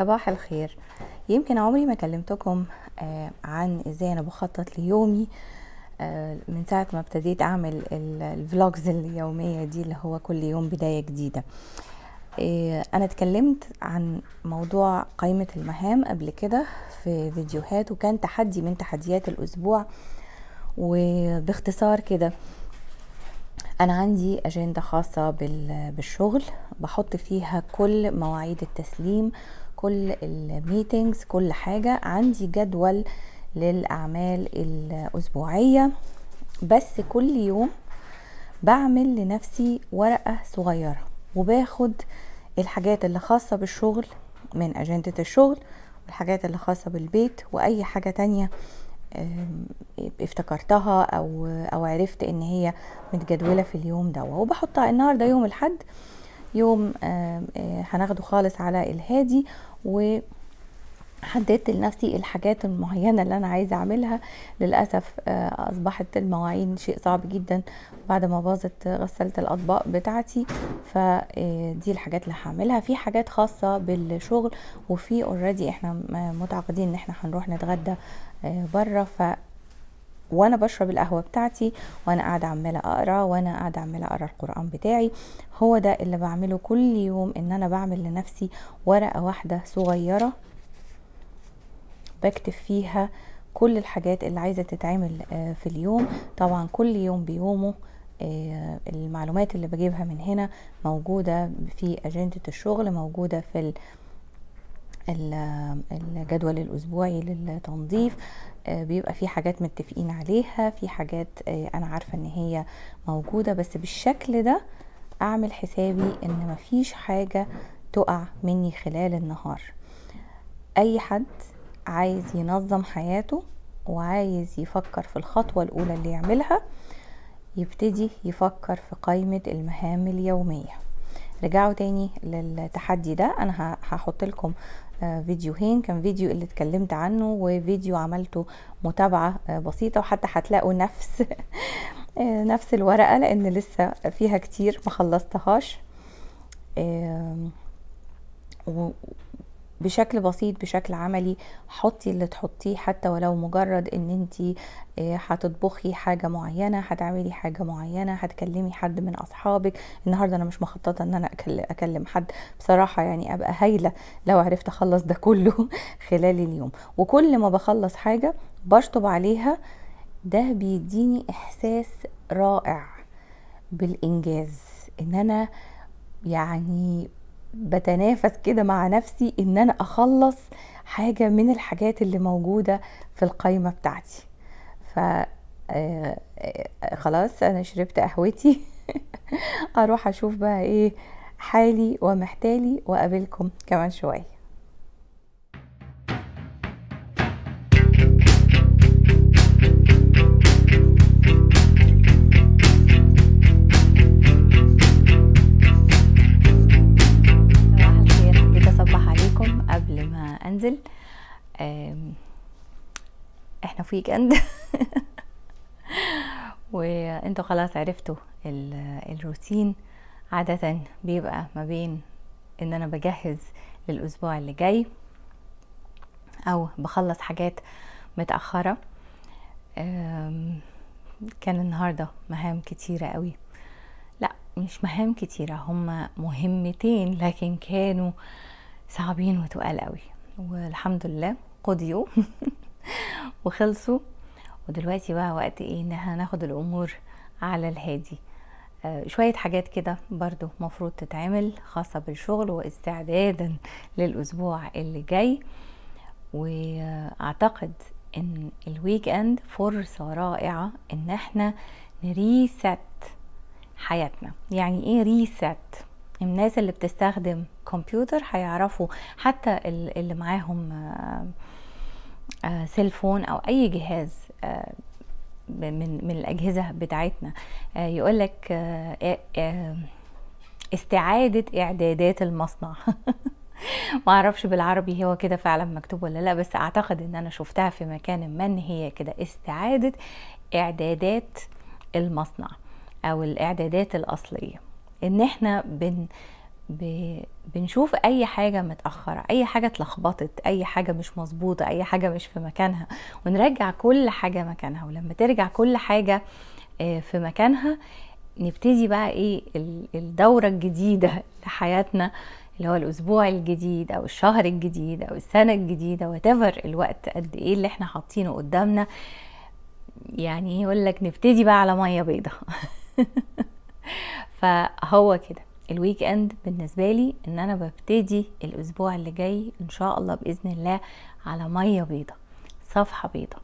صباح الخير يمكن عمري ما كلمتكم آه، عن ازاي انا بخطط ليومي آه، من ساعة ما ابتديت اعمل الفلوجز اليومية دي اللي هو كل يوم بداية جديدة آه، انا اتكلمت عن موضوع قائمة المهام قبل كده في فيديوهات وكان تحدي من تحديات الاسبوع وباختصار كده انا عندي اجنده خاصه بالشغل بحط فيها كل مواعيد التسليم كل الميتينجز كل حاجة عندي جدول للأعمال الأسبوعية بس كل يوم بعمل لنفسي ورقة صغيرة وباخد الحاجات اللي خاصة بالشغل من أجندة الشغل والحاجات اللي خاصة بالبيت وأي حاجة تانية افتكرتها أو, أو عرفت إن هي متجدولة في اليوم ده وبحطها النهاردة يوم الحد يوم آه، هناخده خالص على الهادي و حددت لنفسي الحاجات المعينة اللي أنا عايزة أعملها للأسف آه، أصبحت المواعين شيء صعب جدا بعد ما باظت غسلت الأطباق بتاعتي فدي آه، الحاجات اللي هعملها في حاجات خاصة بالشغل وفي اوريدي احنا متعاقدين ان احنا هنروح نتغدى آه، بره ف وانا بشرب القهوه بتاعتي وانا قاعده عماله اقرا وانا قاعده عماله اقرا القران بتاعي هو ده اللي بعمله كل يوم ان انا بعمل لنفسي ورقه واحده صغيره بكتب فيها كل الحاجات اللي عايزه تتعمل آه، في اليوم طبعا كل يوم بيومه آه، المعلومات اللي بجيبها من هنا موجودة في أجندة الشغل موجودة في الجدول الاسبوعي للتنظيف آه، بيبقى في حاجات متفقين عليها في حاجات آه، انا عارفه ان هي موجوده بس بالشكل ده اعمل حسابي ان مفيش حاجه تقع مني خلال النهار اي حد عايز ينظم حياته وعايز يفكر في الخطوه الاولى اللي يعملها يبتدي يفكر في قائمه المهام اليوميه رجعوا تاني للتحدي ده انا هحط لكم آه، فيديوهين كان فيديو اللي اتكلمت عنه وفيديو عملته متابعة آه، بسيطة وحتى هتلاقوا نفس آه، نفس الورقة لان لسه فيها كتير ما خلصتهاش بشكل بسيط بشكل عملي حطي اللي تحطيه حتى ولو مجرد ان انت آه، هتطبخي حاجه معينه هتعملي حاجه معينه هتكلمي حد من اصحابك النهارده انا مش مخططه ان انا اكلم حد بصراحه يعني ابقى هايله لو عرفت اخلص ده كله خلال اليوم وكل ما بخلص حاجه بشطب عليها ده بيديني احساس رائع بالانجاز ان انا يعني بتنافس كده مع نفسي ان انا اخلص حاجه من الحاجات اللي موجوده في القايمه بتاعتي ف آه، آه، خلاص انا شربت قهوتي اروح اشوف بقى ايه حالي ومحتالي واقابلكم كمان شويه ويك اند وانتوا خلاص عرفتوا الروتين عادة بيبقى ما بين ان انا بجهز للاسبوع اللي جاي او بخلص حاجات متأخرة كان النهاردة مهام كتيرة قوي لا مش مهام كتيرة هما مهمتين لكن كانوا صعبين وتقال قوي والحمد لله قضيوا وخلصوا ودلوقتي بقى وقت ايه ان احنا هناخد الامور على الهادي آه، شوية حاجات كده برضو مفروض تتعمل خاصة بالشغل واستعدادا للأسبوع اللي جاي وأعتقد إن الويك أند فرصة رائعة إن احنا نريست حياتنا يعني ايه ريست الناس اللي بتستخدم كمبيوتر هيعرفوا حتى اللي معاهم آه سيلفون آه، او اي جهاز آه، من من الاجهزه بتاعتنا آه، يقول لك استعاده اعدادات المصنع ما اعرفش بالعربي هو كده فعلا مكتوب ولا لا بس اعتقد ان انا شفتها في مكان من هي كده استعاده اعدادات المصنع او الاعدادات الاصليه ان احنا بن ب... بنشوف اي حاجه متاخره اي حاجه اتلخبطت اي حاجه مش مظبوطه اي حاجه مش في مكانها ونرجع كل حاجه مكانها ولما ترجع كل حاجه آه، في مكانها نبتدي بقى ايه الدوره الجديده لحياتنا اللي هو الاسبوع الجديد او الشهر الجديد او السنه الجديده وتفر الوقت قد ايه اللي احنا حاطينه قدامنا يعني إيه، يقول لك نبتدي بقى على ميه بيضاء فهو كده الويك اند بالنسبه لي ان انا ببتدي الاسبوع اللي جاي ان شاء الله باذن الله على ميه بيضه صفحه بيضه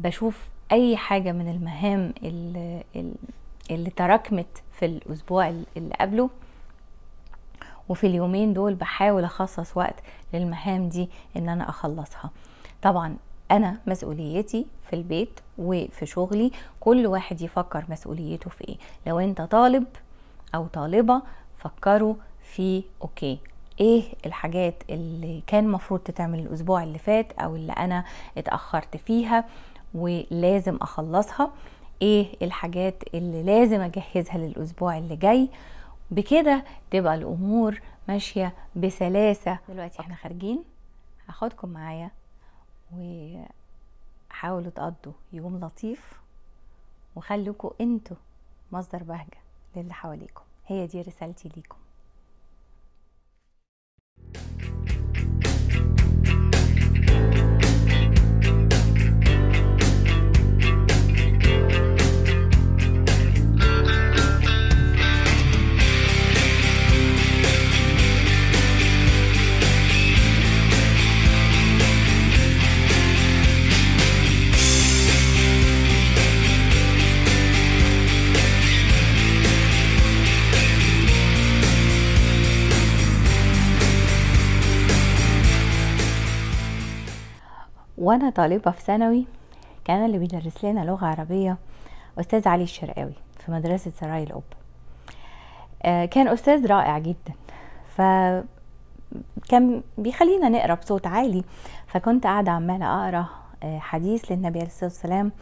بشوف اي حاجه من المهام اللي, اللي تراكمت في الاسبوع اللي قبله وفي اليومين دول بحاول اخصص وقت للمهام دي ان انا اخلصها طبعا انا مسؤوليتي في البيت وفي شغلي كل واحد يفكر مسؤوليته في ايه لو انت طالب او طالبه فكروا في اوكي ايه الحاجات اللي كان مفروض تتعمل الاسبوع اللي فات او اللي انا اتاخرت فيها ولازم اخلصها ايه الحاجات اللي لازم اجهزها للاسبوع اللي جاي بكده تبقى الامور ماشيه بسلاسه دلوقتي احنا خارجين هاخدكم معايا وحاولوا تقضوا يوم لطيف وخلوكوا انتوا مصدر بهجه للي حواليكم هي دي رسالتي ليكم وانا طالبه في ثانوي كان اللي بيدرس لنا لغه عربيه استاذ علي الشرقاوي في مدرسه سراي الاب آه، كان استاذ رائع جدا ف كان بيخلينا نقرا بصوت عالي فكنت قاعده عماله اقرا آه، حديث للنبي عليه الصلاه والسلام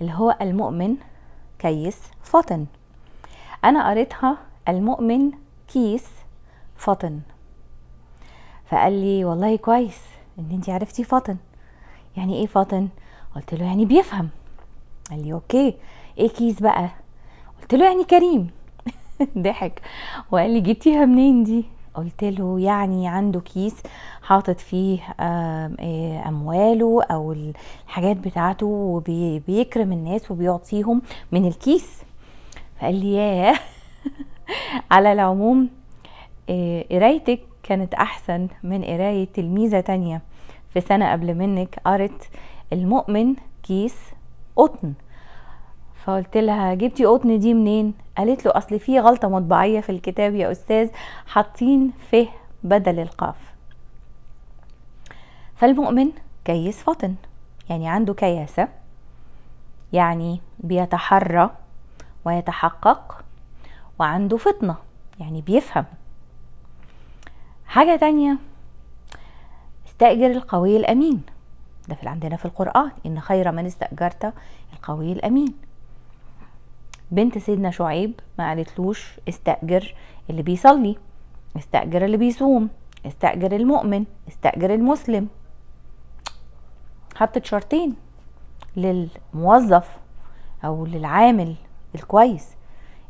اللي هو المؤمن كيس فطن انا قريتها المؤمن كيس فطن فقال لي والله كويس ان انت عرفتي فطن يعني ايه فاطن قلت له يعني بيفهم قال لي اوكي ايه كيس بقى قلت له يعني كريم ضحك وقال لي جبتيها منين دي قلت له يعني عنده كيس حاطط فيه إيه، امواله او الحاجات بتاعته وبيكرم الناس وبيعطيهم من الكيس فقال لي ياه على العموم إيه، قرايتك كانت احسن من قرايه تلميذه تانية في سنة قبل منك قرت المؤمن كيس قطن فقلت لها جبتي قطن دي منين قالت له اصل في غلطة مطبعية في الكتاب يا استاذ حاطين فيه بدل القاف فالمؤمن كيس فطن يعني عنده كياسة يعني بيتحرى ويتحقق وعنده فطنة يعني بيفهم حاجة تانية استأجر القوي الأمين ده في عندنا في القرآن إن خير من استأجرت القوي الأمين بنت سيدنا شعيب ما قالتلوش استأجر اللي بيصلي استأجر اللي بيصوم استأجر المؤمن استأجر المسلم حطت شرطين للموظف أو للعامل الكويس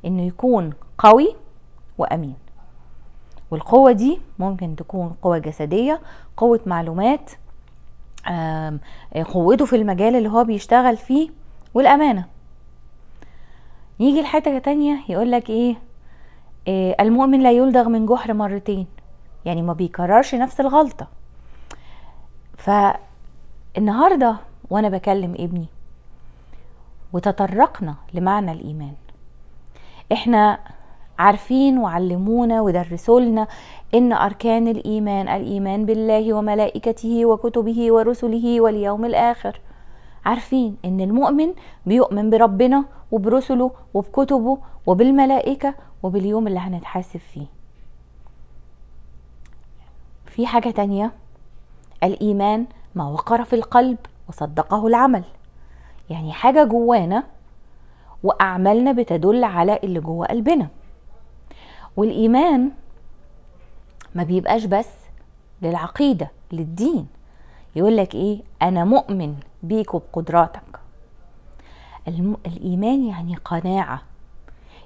إنه يكون قوي وأمين والقوة دي ممكن تكون قوة جسدية قوة معلومات آه، قوته في المجال اللي هو بيشتغل فيه والأمانة يجي الحتة تانية لك ايه, إيه المؤمن لا يلدغ من جحر مرتين يعني ما بيكررش نفس الغلطة فالنهاردة وانا بكلم ابني وتطرقنا لمعنى الإيمان احنا عارفين وعلمونا ودرسولنا ان اركان الايمان الايمان بالله وملائكته وكتبه ورسله واليوم الاخر عارفين ان المؤمن بيؤمن بربنا وبرسله وبكتبه وبالملائكه وباليوم اللي هنتحاسب فيه في حاجه تانيه الايمان ما وقر في القلب وصدقه العمل يعني حاجه جوانا واعمالنا بتدل على اللي جوه قلبنا والايمان ما بيبقاش بس للعقيده للدين يقول لك ايه انا مؤمن بيك وبقدراتك الايمان يعني قناعه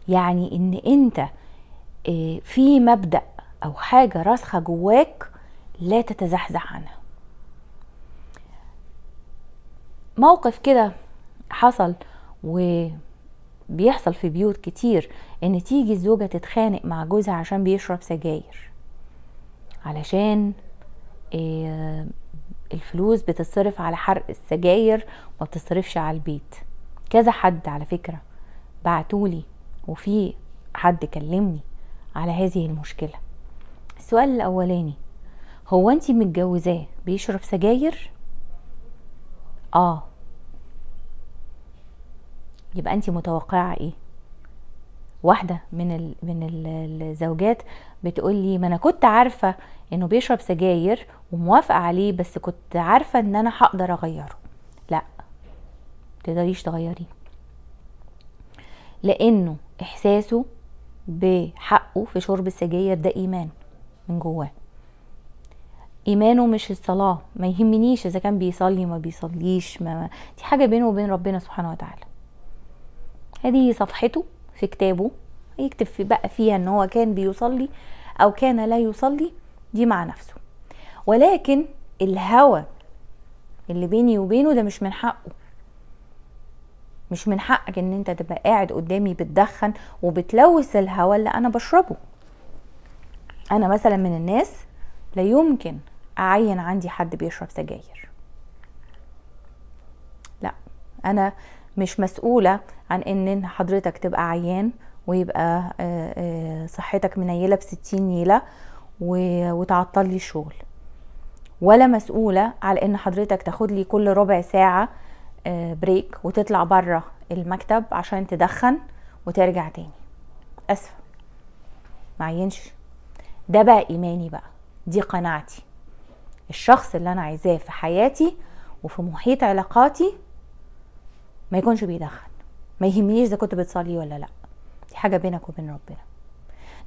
يعني ان انت آه، في مبدا او حاجه راسخه جواك لا تتزحزح عنها موقف كده حصل و بيحصل في بيوت كتير ان تيجي الزوجة تتخانق مع جوزها عشان بيشرب سجاير علشان آه، الفلوس بتتصرف على حرق السجاير ما بتصرفش على البيت كذا حد على فكرة بعتولي وفي حد كلمني على هذه المشكلة السؤال الاولاني هو انت متجوزاه بيشرب سجاير اه يبقى انت متوقعه ايه واحده من الـ من الزوجات بتقول لي ما انا كنت عارفه انه بيشرب سجاير وموافقه عليه بس كنت عارفه ان انا هقدر اغيره لا تقدريش تغيريه لانه احساسه بحقه في شرب السجاير ده ايمان من جواه ايمانه مش الصلاه ما يهمنيش اذا كان بيصلي ما بيصليش ما دي حاجه بينه وبين ربنا سبحانه وتعالى هذه صفحته في كتابه يكتب في بقى فيها ان هو كان بيصلي او كان لا يصلي دي مع نفسه ولكن الهوى اللي بيني وبينه ده مش من حقه مش من حقك ان انت تبقى قاعد قدامي بتدخن وبتلوث الهوا اللي انا بشربه انا مثلا من الناس لا يمكن اعين عندي حد بيشرب سجاير لا انا مش مسؤولة عن ان حضرتك تبقى عيان ويبقى آه، آه، صحتك منيلة بستين نيلة وتعطل لي الشغل ولا مسؤولة على ان حضرتك تاخد لي كل ربع ساعة بريك آه، وتطلع بره المكتب عشان تدخن وترجع تاني اسفة معينش ده بقى ايماني بقى دي قناعتي الشخص اللي انا عايزاه في حياتي وفي محيط علاقاتي ما يكونش بيدخن ما يهمنيش اذا كنت بتصلي ولا لا دي حاجه بينك وبين ربنا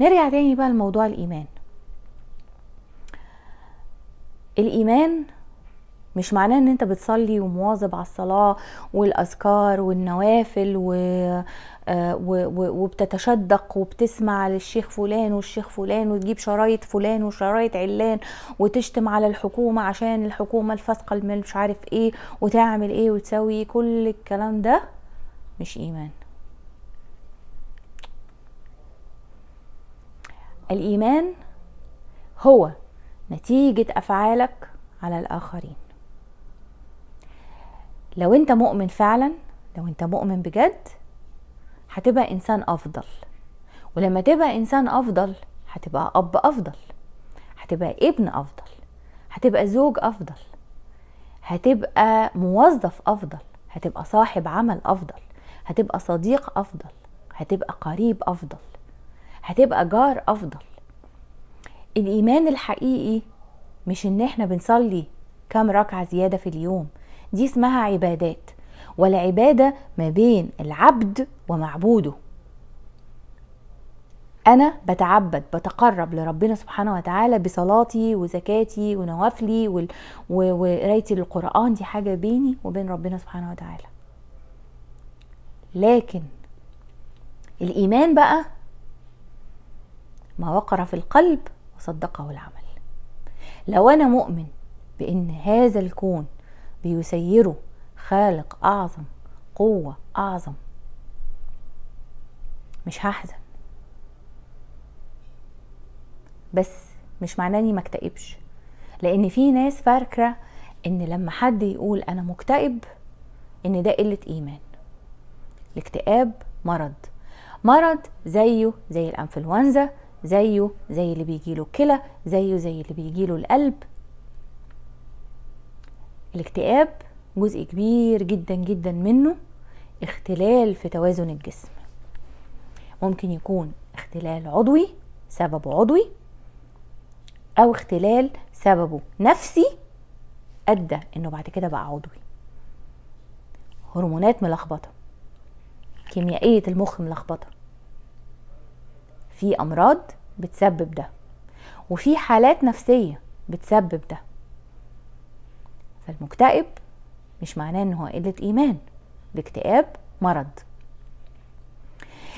نرجع تاني بقى لموضوع الايمان الايمان مش معناه ان انت بتصلي ومواظب على الصلاه والاذكار والنوافل و... وبتتشدق وبتسمع للشيخ فلان والشيخ فلان وتجيب شرايط فلان وشرايط علان وتشتم على الحكومة عشان الحكومة الفاسقة المال مش عارف ايه وتعمل ايه وتسوي كل الكلام ده مش ايمان الايمان هو نتيجة افعالك على الاخرين لو انت مؤمن فعلا لو انت مؤمن بجد هتبقى انسان افضل ولما تبقى انسان افضل هتبقى اب افضل هتبقى ابن افضل هتبقى زوج افضل هتبقى موظف افضل هتبقى صاحب عمل افضل هتبقى صديق افضل هتبقى قريب افضل هتبقى جار افضل الايمان الحقيقي مش ان احنا بنصلي كام ركعه زياده في اليوم دي اسمها عبادات والعبادة ما بين العبد ومعبوده أنا بتعبد بتقرب لربنا سبحانه وتعالى بصلاتي وزكاتي ونوافلي وقرايتي للقرآن دي حاجة بيني وبين ربنا سبحانه وتعالى لكن الإيمان بقى ما وقر في القلب وصدقه العمل لو أنا مؤمن بأن هذا الكون بيسيره خالق أعظم قوة أعظم مش هحزن بس مش معناه اني ما اكتئبش لان في ناس فاكره ان لما حد يقول انا مكتئب ان ده قله ايمان الاكتئاب مرض مرض زيه زي الانفلونزا زيه زي اللي بيجيله الكلى زيه زي اللي بيجيله القلب الاكتئاب جزء كبير جدا جدا منه اختلال في توازن الجسم ممكن يكون اختلال عضوي سببه عضوي او اختلال سببه نفسي ادى انه بعد كده بقى عضوي هرمونات ملخبطه كيميائيه المخ ملخبطه في امراض بتسبب ده وفي حالات نفسيه بتسبب ده فالمكتئب مش معناه ان هو قله ايمان الاكتئاب مرض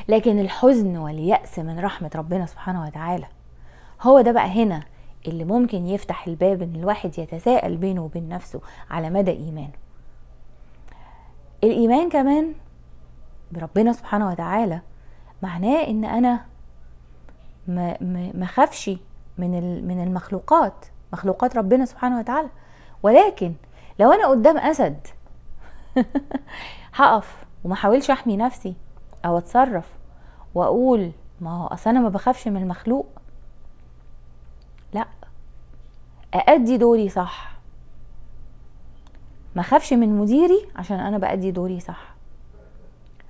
لكن الحزن واليأس من رحمة ربنا سبحانه وتعالى هو ده بقى هنا اللي ممكن يفتح الباب ان الواحد يتساءل بينه وبين نفسه على مدى ايمانه الايمان كمان بربنا سبحانه وتعالى معناه ان انا ما خافش من من المخلوقات مخلوقات ربنا سبحانه وتعالى ولكن لو انا قدام اسد هقف وما احاولش احمي نفسي او اتصرف واقول ما هو اصل انا ما بخافش من المخلوق لا اادي دوري صح ما اخافش من مديري عشان انا بادي دوري صح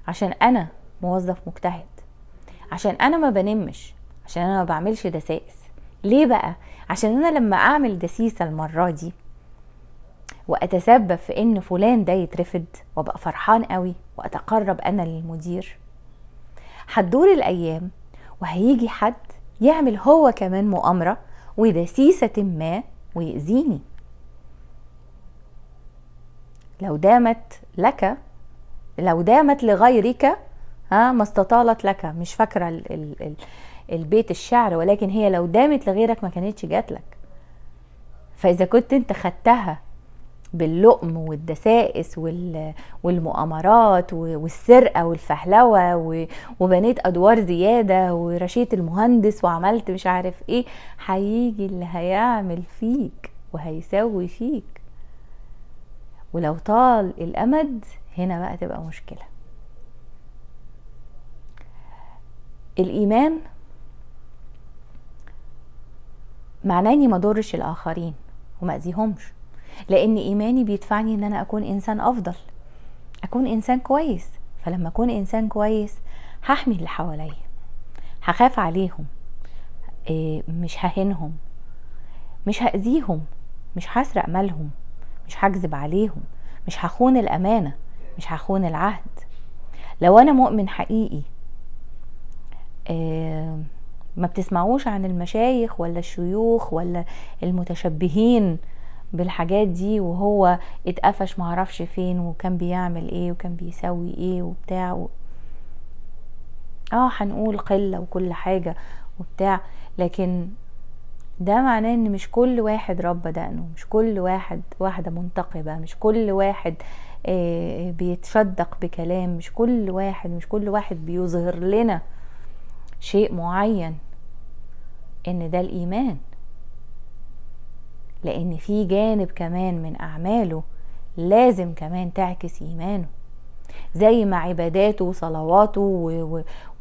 عشان انا موظف مجتهد عشان انا ما بنمش عشان انا ما بعملش دسائس ليه بقى عشان انا لما اعمل دسيسه المره دي واتسبب في ان فلان ده يترفض وابقى فرحان قوي واتقرب انا للمدير هتدور الايام وهيجي حد يعمل هو كمان مؤامره ودسيسه ما ويأذيني لو دامت لك لو دامت لغيرك ها ما استطالت لك مش فاكره ال ال ال البيت الشعر ولكن هي لو دامت لغيرك ما كانتش جات لك فاذا كنت انت خدتها باللقم والدسائس والمؤامرات والسرقه والفهلوه وبنيت ادوار زياده ورشيت المهندس وعملت مش عارف ايه هيجي اللي هيعمل فيك وهيسوي فيك ولو طال الامد هنا بقى تبقى مشكله الايمان معناه اني ما اضرش الاخرين وما اذيهمش لان ايماني بيدفعني ان انا اكون انسان افضل اكون انسان كويس فلما اكون انسان كويس هحمي اللي حواليا هخاف عليهم آه، مش ههينهم مش هاذيهم مش هسرق مالهم مش هكذب عليهم مش هخون الامانه مش هخون العهد لو انا مؤمن حقيقي آه، ما بتسمعوش عن المشايخ ولا الشيوخ ولا المتشبهين بالحاجات دي وهو اتقفش معرفش فين وكان بيعمل ايه وكان بيسوي ايه وبتاع و... اه هنقول قلة وكل حاجة وبتاع لكن ده معناه ان مش كل واحد رب دقنه مش كل واحد واحدة منتقبة مش كل واحد آه، بيتشدق بكلام مش كل واحد مش كل واحد بيظهر لنا شيء معين ان ده الايمان لأن في جانب كمان من أعماله لازم كمان تعكس إيمانه زي ما عباداته وصلواته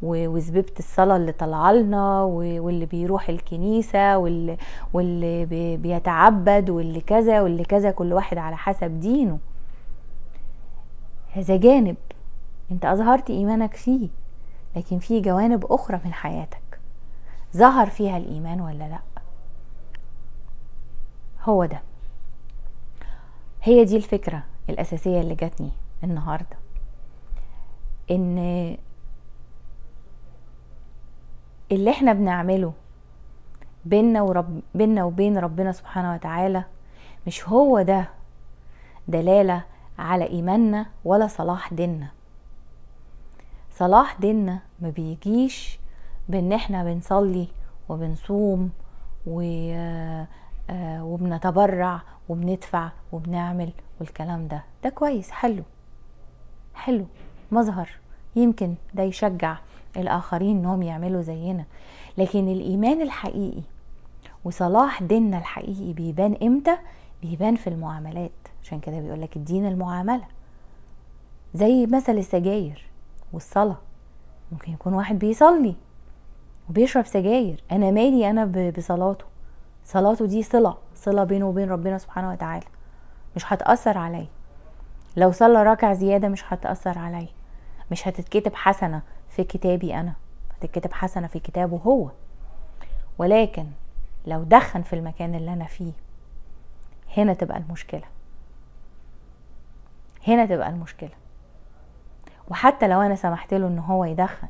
وزبيبة الصلاة اللي طالعة لنا واللي بيروح الكنيسة واللي, واللي بيتعبد واللي كذا واللي كذا كل واحد على حسب دينه هذا جانب انت اظهرت ايمانك فيه لكن في جوانب اخرى من حياتك ظهر فيها الايمان ولا لا هو ده هي دي الفكرة الأساسية اللي جاتني النهاردة إن اللي احنا بنعمله بيننا ورب بيننا وبين ربنا سبحانه وتعالى مش هو ده دلالة على إيماننا ولا صلاح ديننا صلاح ديننا ما بيجيش بان احنا بنصلي وبنصوم و آه، وبنتبرع وبندفع وبنعمل والكلام ده ده كويس حلو حلو مظهر يمكن ده يشجع الآخرين إنهم يعملوا زينا لكن الإيمان الحقيقي وصلاح ديننا الحقيقي بيبان إمتى؟ بيبان في المعاملات عشان كده بيقولك الدين المعاملة زي مثل السجاير والصلاة ممكن يكون واحد بيصلي وبيشرب سجاير أنا مالي أنا بصلاته صلاته دي صلة صلة بينه وبين ربنا سبحانه وتعالى مش هتأثر عليا لو صلى ركع زيادة مش هتأثر عليا مش هتتكتب حسنة في كتابي أنا هتتكتب حسنة في كتابه هو ولكن لو دخن في المكان اللي أنا فيه هنا تبقى المشكلة هنا تبقى المشكلة وحتى لو أنا سمحت له إن هو يدخن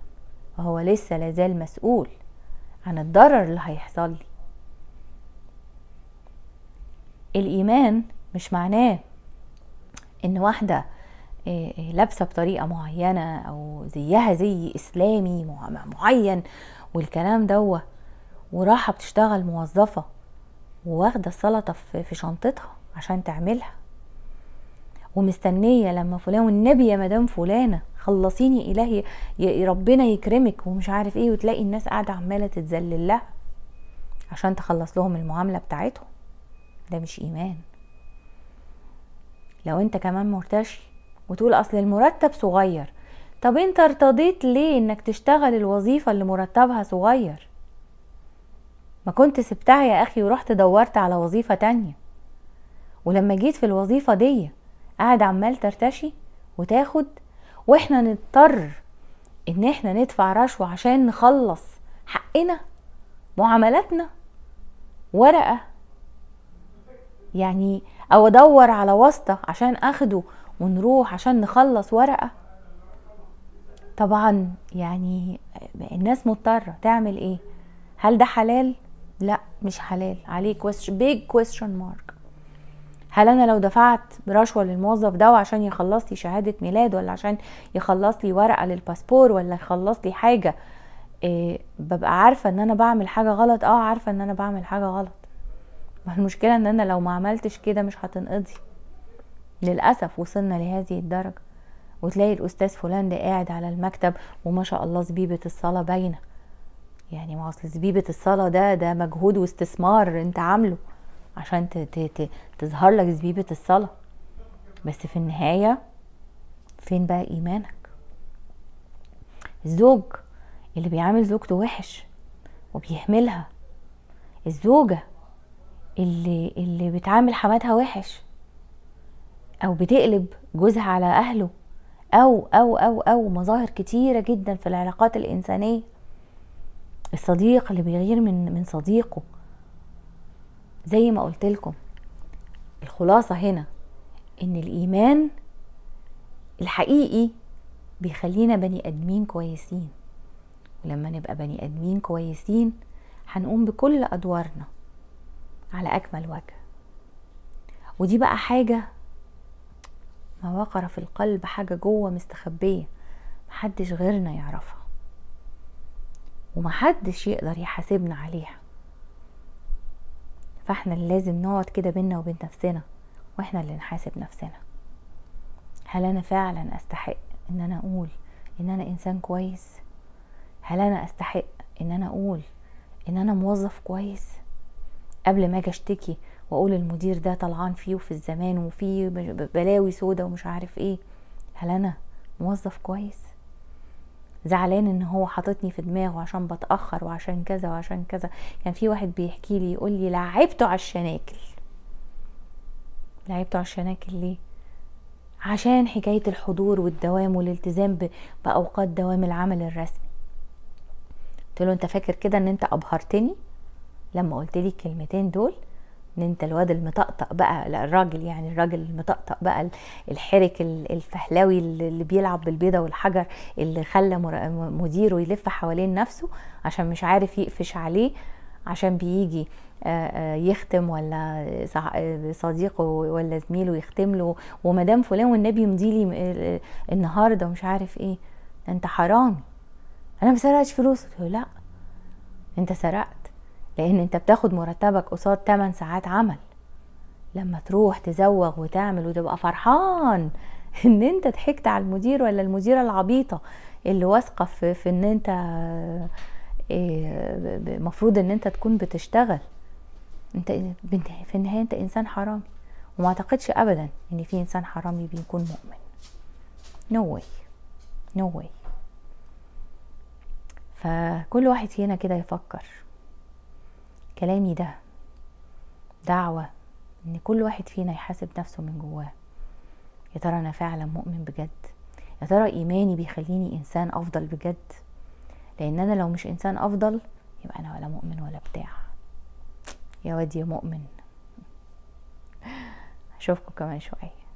فهو لسه لازال مسؤول عن الضرر اللي هيحصل لي الايمان مش معناه ان واحده آه، آه، لابسه بطريقه معينه او زيها زي اسلامي معين والكلام دوه وراحه بتشتغل موظفه وواخده السلطه في شنطتها عشان تعملها ومستنيه لما فلان والنبي يا مدام فلانه خلصيني الهي يا ربنا يكرمك ومش عارف ايه وتلاقي الناس قاعده عماله تتذلل لها عشان تخلص لهم المعامله بتاعتهم ده مش ايمان لو انت كمان مرتشي وتقول اصل المرتب صغير طب انت ارتضيت ليه انك تشتغل الوظيفة اللي مرتبها صغير ما كنت سبتها يا اخي ورحت دورت على وظيفة تانية ولما جيت في الوظيفة دي قاعد عمال ترتشي وتاخد واحنا نضطر ان احنا ندفع رشوة عشان نخلص حقنا معاملاتنا ورقة يعني او ادور على واسطه عشان اخده ونروح عشان نخلص ورقه طبعا يعني الناس مضطره تعمل ايه هل ده حلال لا مش حلال عليه بيج كويستشن مارك هل انا لو دفعت رشوه للموظف ده عشان يخلص لي شهاده ميلاد ولا عشان يخلص لي ورقه للباسبور ولا يخلص لي حاجه إيه ببقى عارفه ان انا بعمل حاجه غلط اه عارفه ان انا بعمل حاجه غلط ما المشكلة ان انا لو ما عملتش كده مش هتنقضي للأسف وصلنا لهذه الدرجة وتلاقي الأستاذ فلان ده قاعد على المكتب وما شاء الله زبيبة الصلاة باينة يعني ما أصل زبيبة الصلاة ده ده مجهود واستثمار أنت عامله عشان تظهر لك زبيبة الصلاة بس في النهاية فين بقى إيمانك الزوج اللي بيعامل زوجته وحش وبيهملها الزوجة اللي اللي بتعامل حماتها وحش او بتقلب جوزها على اهله او او او او مظاهر كتيره جدا في العلاقات الانسانيه الصديق اللي بيغير من من صديقه زي ما قلت لكم الخلاصه هنا ان الايمان الحقيقي بيخلينا بني ادمين كويسين ولما نبقى بني ادمين كويسين هنقوم بكل ادوارنا على أكمل وجه ودي بقى حاجة ما وقر في القلب حاجة جوه مستخبية محدش غيرنا يعرفها ومحدش يقدر يحاسبنا عليها فاحنا اللي لازم نقعد كده بينا وبين نفسنا واحنا اللي نحاسب نفسنا هل انا فعلا استحق ان انا اقول ان انا انسان كويس هل انا استحق ان انا اقول ان انا موظف كويس قبل ما اجي اشتكي واقول المدير ده طلعان فيه وفي الزمان وفيه بلاوي سودا ومش عارف ايه هل انا موظف كويس زعلان ان هو حاططني في دماغه عشان بتاخر وعشان كذا وعشان كذا كان في واحد بيحكي لي يقول لي لعبته على الشناكل لعبته على الشناكل ليه عشان حكايه الحضور والدوام والالتزام باوقات دوام العمل الرسمي قلت له انت فاكر كده ان انت ابهرتني لما قلت لي الكلمتين دول ان انت الواد المطقطق بقى لا الراجل يعني الراجل المطقطق بقى الحرك الفهلاوي اللي بيلعب بالبيضه والحجر اللي خلى مديره يلف حوالين نفسه عشان مش عارف يقفش عليه عشان بيجي آه، آه، يختم ولا آه، صديقه ولا زميله يختم له ومدام فلان والنبي يمضي لي النهارده ومش عارف ايه انت حرامي انا ما سرقتش فلوسك لا انت سرقت لان انت بتاخد مرتبك قصاد 8 ساعات عمل لما تروح تزوغ وتعمل وتبقى فرحان ان انت ضحكت على المدير ولا المديره العبيطه اللي واثقه في, في ان انت المفروض آه، ان انت تكون بتشتغل انت في النهايه انت انسان حرامي وما اعتقدش ابدا ان في انسان حرامي بيكون مؤمن نو no واي no فكل واحد هنا كده يفكر كلامي ده دعوة ان كل واحد فينا يحاسب نفسه من جواه يا ترى انا فعلا مؤمن بجد يا ترى ايماني بيخليني انسان افضل بجد لان انا لو مش انسان افضل يبقى انا ولا مؤمن ولا بتاع يا واد يا مؤمن اشوفكم كمان شويه